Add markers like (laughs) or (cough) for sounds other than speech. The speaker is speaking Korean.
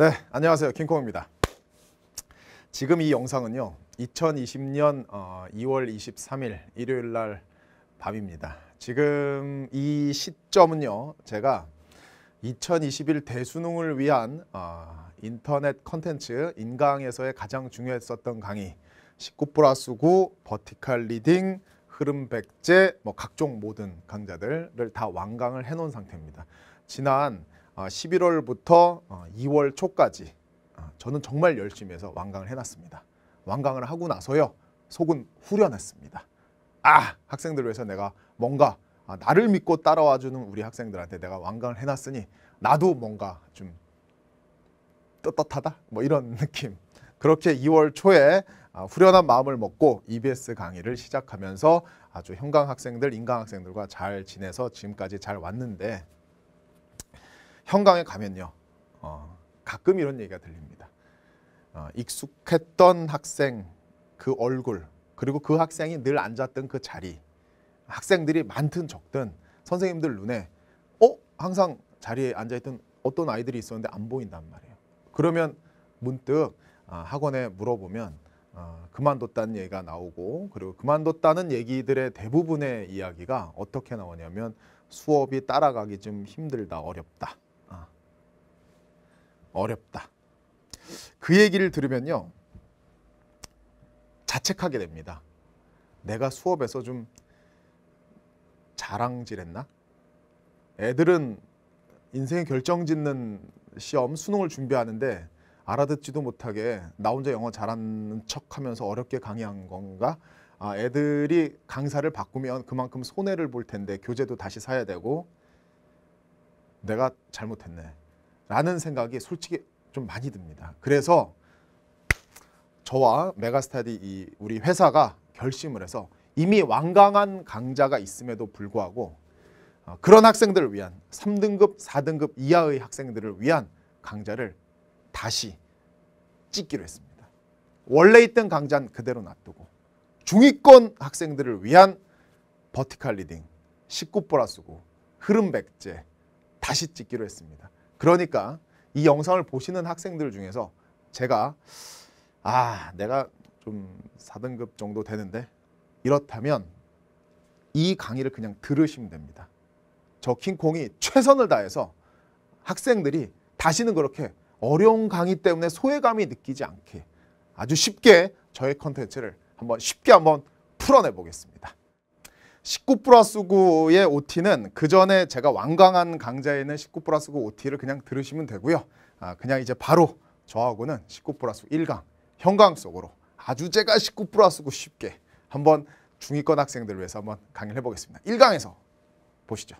네, 안녕하세요. 킹콩입니다. 지금 이 영상은요. 2020년 2월 23일 일요일 날 밤입니다. 지금 이 시점은요. 제가 2021 대수능을 위한 어, 인터넷 컨텐츠 인강에서의 가장 중요했었던 강의 19 플러스 9 버티컬 리딩 흐름 백제 뭐 각종 모든 강좌들을 다 완강을 해놓은 상태입니다. 지난 11월부터 어, 2월 어, 초까지 어, 저는 정말 열심히 해서 완강을 해놨습니다. 완강을 하고 나서요. 속은 후련했습니다. 아! 학생들 위해서 내가 뭔가 아, 나를 믿고 따라와주는 우리 학생들한테 내가 완강을 해놨으니 나도 뭔가 좀 떳떳하다? 뭐 이런 (laughs) 느낌. 그렇게 2월 초에 아, 후련한 마음을 먹고 EBS 강의를 시작하면서 아주 현강 학생들, 인강 학생들과 잘 지내서 지금까지 잘 왔는데 형강에 가면요. 어, 가끔 이런 얘기가 들립니다. 어, 익숙했던 학생 그 얼굴 그리고 그 학생이 늘 앉았던 그 자리 학생들이 많든 적든 선생님들 눈에 어 항상 자리에 앉아있던 어떤 아이들이 있었는데 안 보인단 말이에요. 그러면 문득 아, 학원에 물어보면 어, 그만뒀다는 얘기가 나오고 그리고 그만뒀다는 얘기들의 대부분의 이야기가 어떻게 나오냐면 수업이 따라가기 좀 힘들다 어렵다 어렵다. 그 얘기를 들으면요. 자책하게 됩니다. 내가 수업에서 좀 자랑질했나? 애들은 인생의 결정짓는 시험 수능을 준비하는데 알아듣지도 못하게 나 혼자 영어 잘하는 척하면서 어렵게 강의한 건가? 아, 애들이 강사를 바꾸면 그만큼 손해를 볼 텐데 교재도 다시 사야 되고 내가 잘못했네. 라는 생각이 솔직히 좀 많이 듭니다. 그래서 저와 메가스타디 이 우리 회사가 결심을 해서 이미 완강한 강자가 있음에도 불구하고 어, 그런 학생들을 위한 3등급, 4등급 이하의 학생들을 위한 강좌를 다시 찍기로 했습니다. 원래 있던 강좌는 그대로 놔두고 중위권 학생들을 위한 버티컬 리딩, 19플라스고 흐름 백제 다시 찍기로 했습니다. 그러니까 이 영상을 보시는 학생들 중에서 제가 아 내가 좀 4등급 정도 되는데 이렇다면 이 강의를 그냥 들으시면 됩니다. 저 킹콩이 최선을 다해서 학생들이 다시는 그렇게 어려운 강의 때문에 소외감이 느끼지 않게 아주 쉽게 저의 컨텐츠를 한번 쉽게 한번 풀어내 보겠습니다. 19 플러스 9의 OT는 그 전에 제가 완강한 강좌에 있는 19 플러스 9 OT를 그냥 들으시면 되고요. 아, 그냥 이제 바로 저하고는 19 플러스 1강 현강 속으로 아주 제가 19 플러스 9 쉽게 한번 중위권 학생들을 위해서 한번 강의를 해보겠습니다. 1강에서 보시죠.